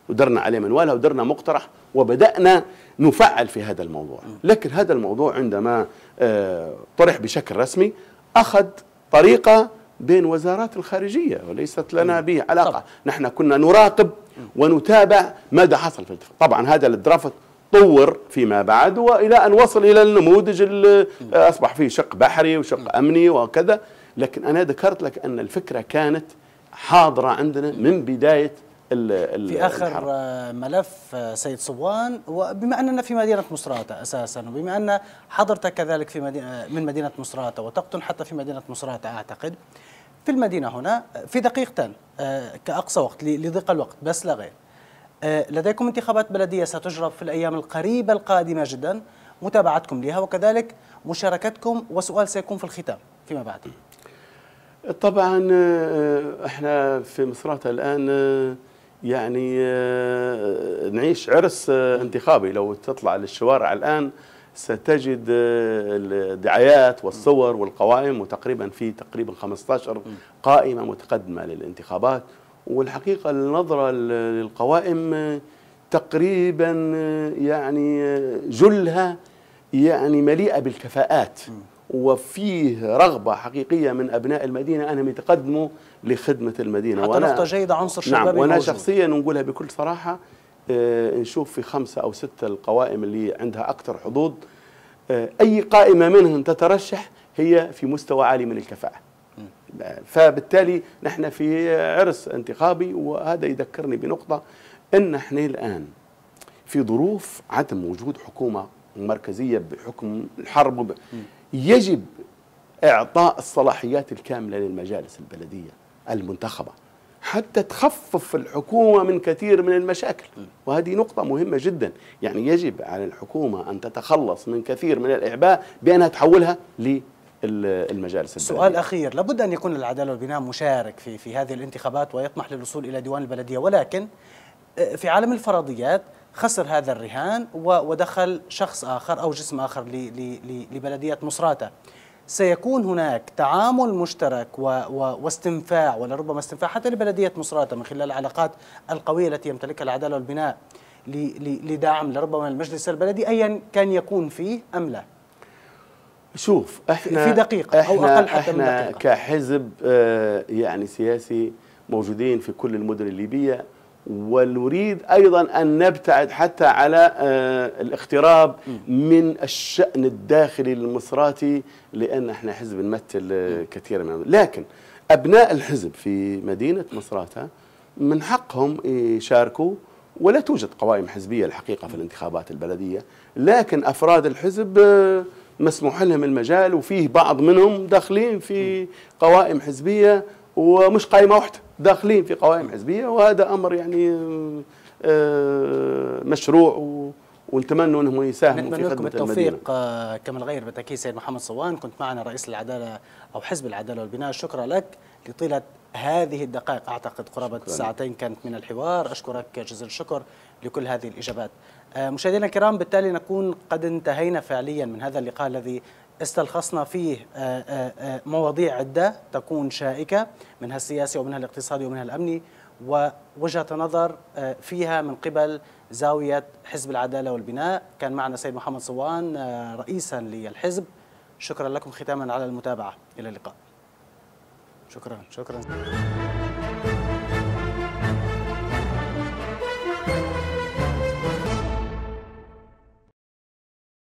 ودرنا عليه منوالها ودرنا مقترح وبدانا نفعل في هذا الموضوع لكن هذا الموضوع عندما آه، طرح بشكل رسمي اخذ طريقه بين وزارات الخارجيه وليست لنا به علاقه نحن كنا نراقب ونتابع ماذا حصل في الاتفاق طبعا هذا الدرافت طور فيما بعد والى ان وصل الى النموذج اللي آه، اصبح فيه شق بحري وشق امني وكذا لكن انا ذكرت لك ان الفكره كانت حاضره عندنا من بدايه الـ في اخر الحرب. آه، ملف آه، سيد صبوان وبما اننا في مدينه مصراته اساسا وبما ان حضرتك كذلك في مدينه من مدينه مصراته وتقطن حتى في مدينه مصراته اعتقد في المدينه هنا في دقيقتين كاقصى وقت لضيق الوقت بس لا غير آه، لديكم انتخابات بلدية ستجرى في الأيام القريبة القادمة جدا متابعتكم لها وكذلك مشاركتكم وسؤال سيكون في الختام فيما بعد طبعا آه، آه، احنا في مصراتة الآن يعني نعيش عرس انتخابي لو تطلع للشوارع الآن ستجد الدعايات والصور والقوائم وتقريبا في تقريبا 15 قائمة متقدمة للانتخابات والحقيقة النظرة للقوائم تقريبا يعني جلها يعني مليئة بالكفاءات وفيه رغبة حقيقية من أبناء المدينة أنهم يتقدموا لخدمة المدينة حتى وأنا جيدة عنصر نعم، شبابي نعم وأنا موجود. شخصيا نقولها بكل صراحة آه، نشوف في خمسة أو ستة القوائم اللي عندها أكثر حظوظ آه، أي قائمة منهم تترشح هي في مستوى عالي من الكفاءة فبالتالي نحن في عرس انتخابي وهذا يذكرني بنقطة أن نحن الآن في ظروف عدم وجود حكومة مركزية بحكم الحرب يجب إعطاء الصلاحيات الكاملة للمجالس البلدية المنتخبة حتى تخفف الحكومة من كثير من المشاكل وهذه نقطة مهمة جدا يعني يجب على الحكومة أن تتخلص من كثير من الإعباء بأنها تحولها المجالس سؤال سؤال اخير لابد ان يكون العداله والبناء مشارك في في هذه الانتخابات ويطمح للوصول الى ديوان البلديه ولكن آه، في عالم الفرضيات خسر هذا الرهان ودخل شخص اخر او جسم اخر لبلديه مصراته سيكون هناك تعامل مشترك و و واستنفاع ولربما استنفاع حتى لبلديه مصراته من خلال العلاقات القويه التي يمتلكها العداله والبناء لدعم لربما المجلس البلدي ايا كان يكون فيه ام لا شوف احنا في دقيقة احنا أو أقل حتى احنا من دقيقة. كحزب آه، يعني سياسي موجودين في كل المدن الليبية ونريد أيضا أن نبتعد حتى على آه، الاقتراب من الشأن الداخلي المصراتي لأن احنا حزب نمثل آه، كثير من لكن أبناء الحزب في مدينة مصراتة من حقهم يشاركوا ولا توجد قوائم حزبية الحقيقة في الانتخابات البلدية لكن أفراد الحزب مسموح لهم المجال وفيه بعض منهم داخلين في قوائم حزبية ومش قائمة واحدة داخلين في قوائم حزبية وهذا أمر يعني آه، مشروع ونتمنى انهم يساهموا في خدمه التوفيق المدينه كما الغير بالتاكيد سيد محمد صوان كنت معنا رئيس العداله او حزب العداله والبناء شكرا لك لطيله هذه الدقائق اعتقد قرابه ساعتين كانت من الحوار اشكرك جزيل الشكر لكل هذه الاجابات آه، مشاهدينا الكرام بالتالي نكون قد انتهينا فعليا من هذا اللقاء الذي استلخصنا فيه آه، آه، مواضيع عدة تكون شائكة منها السياسي ومنها الاقتصادي ومنها الأمني ووجهة نظر فيها من قبل زاوية حزب العدالة والبناء كان معنا سيد محمد صوان رئيسا للحزب شكرا لكم ختاما على المتابعة إلى اللقاء شكرا شكرا